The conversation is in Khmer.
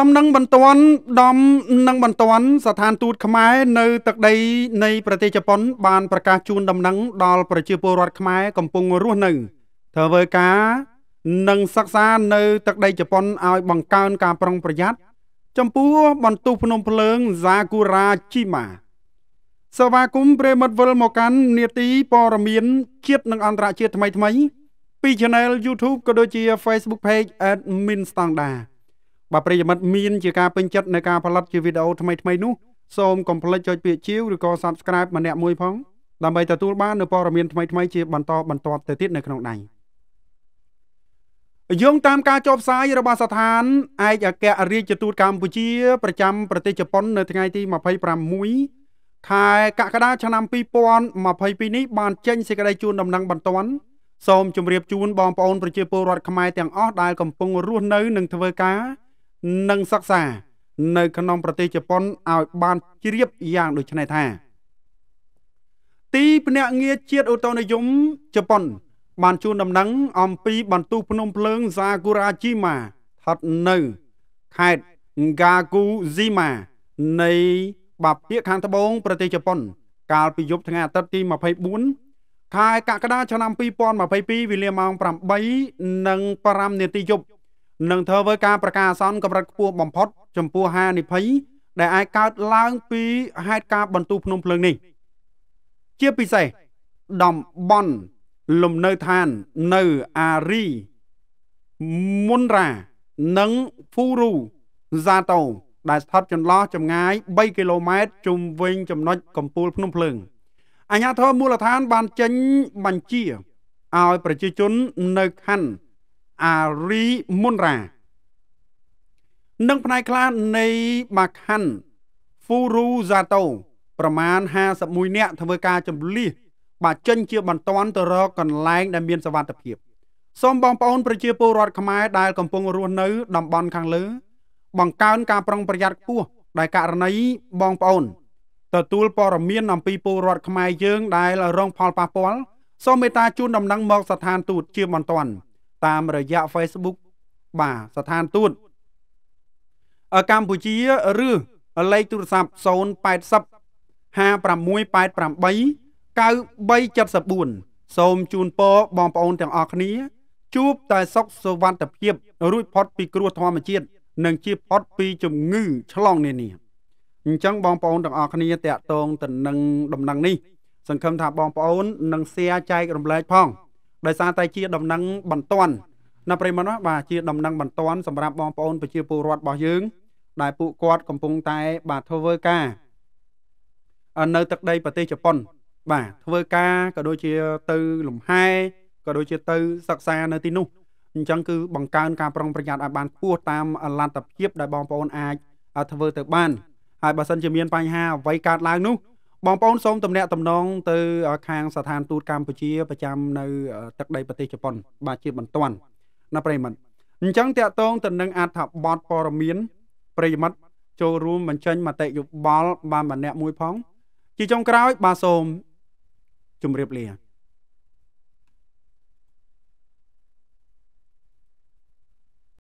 ដំណឹងបន្ទាន់ដំនឹងបន្ទាន់ស្ថានទូតខ្មែរ នៅទឹកដី នៃ ប្រទេសជប៉ុនបានប្រកាសជូនដំណឹងដល់ប្រជាពលរដ្ឋខ្មែរកំពុងរស់នៅធ្វើការនិងសិក្សានៅ ទឹកដីជប៉ុនឲ្យបង្កើនការប្រុងប្រយ័ត្នចំពោះបន្ទុះភ្នំភ្លើង Sakura Jima សវាគមព្រមិត្តវិលមកកាន់នេតិព័រមៀនជាតិនិងអន្តរជាតិថ្មីថ្មី ពី Channel YouTube ក៏ដូចជា Facebook Page @min standard បើប្រិយមិត្តមានជាការពេញចិត្តនៅការផលិតជាវីដេអូថ្មីៗនោះសូមកុំភ្លេចចុចពាក្យជាវឬក៏ Subscribe ម្នាក់មួយផងដើម្បីទទួលបាននូវព័ត៌មានថ្មីៗជាបន្តបន្ទាប់ទៅទៀតនៅក្នុងដៃយោងតាមការចុះផ្សាយរបស់ស្ថានឯកអគ្គរាជទូតកម្ពុជា ប្រចាំប្រទេសជប៉ុននៅថ្ងៃទី26ខែកក្កដាឆ្នាំ2022នេះបានចេញសេចក្តីជូនដំណឹងបន្ទាន់សូមជម្រាបជូនបងប្អូនប្រជាពលរដ្ឋខ្មែរទាំងអស់ដែលកំពុងរស់នៅនិងធ្វើការនិងសិក្សា នៅក្នុងប្រទេសជប៉ុនឲ្យបានជ្រាបយ៉ាងដូចនេះថាទីភ្នាក់ងារជាតិអូតូនិយមជប៉ុន បានជួនដំណឹងអំពីបន្ទុះភ្នំភ្លើងសាគូរ៉ាជីម៉ាស្ថិតនៅខេត្តហ្កាគូជីម៉ានៃ បាពាកខាងត្បូងប្រទេសជប៉ុនកាលពីយប់ថ្ងៃអាទិត្យទី24ខែកក្កដាឆ្នាំ2022វេលាម៉ោង8:05នាទីយប់នឹងធ្វើឲ្យការប្រកាសអាសន្នកម្រិតខ្ពស់បំផុត ចំពោះហានិភ័យដែលអាចកើតឡើងពីហេតុការណ៍បន្ទុះភ្នំភ្លើងនេះជាពិសេសតំបន់លំនៅឋាននៅអារីមុនរានិងហ្វូរូហ្សាតូដែលស្ថិតចន្លោះចម្ងាយ3គីឡូម៉ែត្រជុំវិញ ចំណុចកំពូលភ្នំភ្លើងអាជ្ញាធរមូលដ្ឋាន បានចេញបញ្ជាឲ្យប្រជាជននៅខណ្ឌអារីមុនរ៉ានិងផ្នែកខ្លះនៃបាខាន់ហ្វូរូហ្សាតូប្រមាណ51នាក់ធ្វើការចម្លៀសបាទចេញជាបន្តទៅរកកន្លែង ដែលមាន សវត្ថភាពសូមបងប្អូនប្រជាពលរដ្ឋខ្មែរដែលកំពុងរស់នៅតំបន់ខាងលើ បង្កើន ការប្រុងប្រយ័ត្នខ្ពស់ដែលករណីបងប្អូនទទួលព័ត៌មានអំពីពលរដ្ឋខ្មែរយើងដែលរង ផលប៉ះពាល់សូមមេត្តាជូនដំណឹងមកស្ថានទូតជាបន្ទាន់តាមរយៈ Facebook បាទស្ថានទូតកម្ពុជាឬលេខទូរស័ព្ទ080 5688 9374សូមជូនពរបងប្អូនទាំងអស់គ្នាជួបតែសុខសុវត្ថិភាព រួចផុតពីគ្រោះធម្មជាតិនិងជៀសផុតពីជំងឺឆ្លងនានាអញ្ចឹងបងប្អូនទាំងអស់គ្នាតាក់ទងទៅនឹងដំណឹងនេះសង្ឃឹមថាបងប្អូននឹង share ចែករំលែកផងដោយសារតែជាដំណឹងបន្ទាន់ណាប្រិមត្តណាបាទជាដំណឹងបន្ទាន់សម្រាប់បងប្អូនប្រជាពលរដ្ឋរបស់យើង ដែលពួកគាត់កំពុងតែបាទធ្វើការនៅទឹកដីប្រទេសជប៉ុន បាទធ្វើការក៏ដូចជាទៅលំហែក៏ដូចជាទៅសិក្សានៅទីនោះអញ្ចឹងគឺបង្កើនការប្រុងប្រយ័ត្នឲ្យបានខ្ពស់តាមលទ្ធភាពដែលបងប្អូនអាចធ្វើទៅបានហើយបើសិនជាមានបញ្ហាអ្វីកើតឡើងនោះបងប្អូនសូមទំនាក់ទំនងទៅ ខាងស្ថានទូតកម្ពុជាប្រចាំនៅទឹកដីប្រទេសជប៉ុន បាទជា បន្ទាន់ណាប្រិមិត្តអញ្ចឹងតកតងទៅនឹងអត្ថបទព័រមៀនប្រិមិត្តចូលរួមបញ្ចេញមតិយោបល់បានម្នាក់មួយផង ជាចុងក្រោយបាទសូមជម្រាបលា